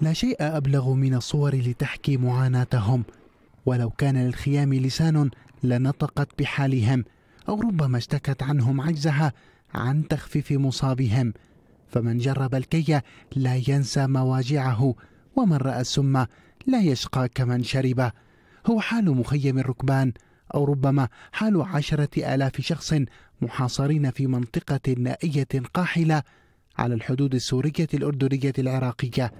لا شيء أبلغ من الصور لتحكي معاناتهم ولو كان للخيام لسان لنطقت بحالهم أو ربما اشتكت عنهم عجزها عن تخفيف مصابهم فمن جرب الكي لا ينسى مواجعه ومن رأى السم لا يشقى كمن شرب هو حال مخيم الركبان أو ربما حال عشرة آلاف شخص محاصرين في منطقة نائية قاحلة على الحدود السورية الأردنية العراقية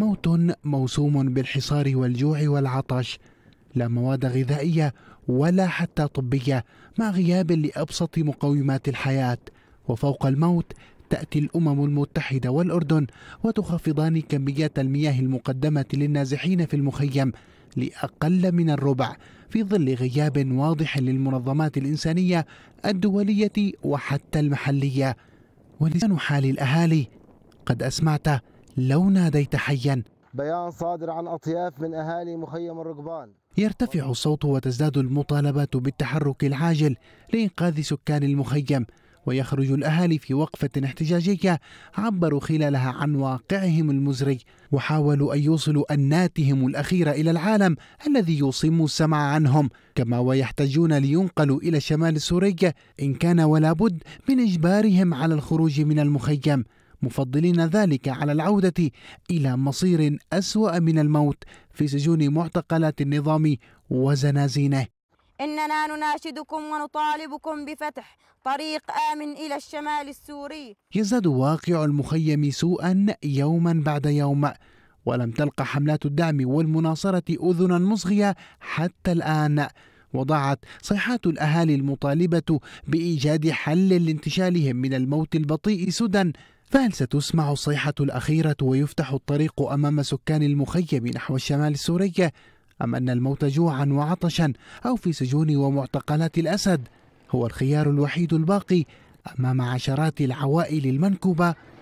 موت موسوم بالحصار والجوع والعطش لا مواد غذائيه ولا حتى طبيه مع غياب لابسط مقومات الحياه وفوق الموت تأتي الأمم المتحدة والأردن وتخفضان كميات المياه المقدمة للنازحين في المخيم لأقل من الربع في ظل غياب واضح للمنظمات الإنسانية الدولية وحتى المحلية ولسان حال الأهالي قد أسمعته لو ناديت حيا بيان صادر عن أطياف من أهالي مخيم الرقبان يرتفع الصوت وتزداد المطالبات بالتحرك العاجل لإنقاذ سكان المخيم ويخرج الأهالي في وقفة احتجاجية عبروا خلالها عن واقعهم المزري وحاولوا أن يوصلوا أناتهم الأخيرة إلى العالم الذي يصم السمع عنهم كما ويحتاجون لينقلوا إلى الشمال السوري إن كان ولا بد من إجبارهم على الخروج من المخيم مفضلين ذلك على العودة إلى مصير أسوأ من الموت في سجون معتقلات النظام وزنازينه إننا نناشدكم ونطالبكم بفتح طريق آمن إلى الشمال السوري يزداد واقع المخيم سوءا يوما بعد يوم ولم تلق حملات الدعم والمناصرة أذنا مصغية حتى الآن وضاعت صيحات الأهالي المطالبة بإيجاد حل لانتشالهم من الموت البطيء سدى فهل ستسمع الصيحة الأخيرة ويفتح الطريق أمام سكان المخيم نحو الشمال السوري أم أن الموت جوعا وعطشا أو في سجون ومعتقلات الأسد هو الخيار الوحيد الباقي أمام عشرات العوائل المنكوبة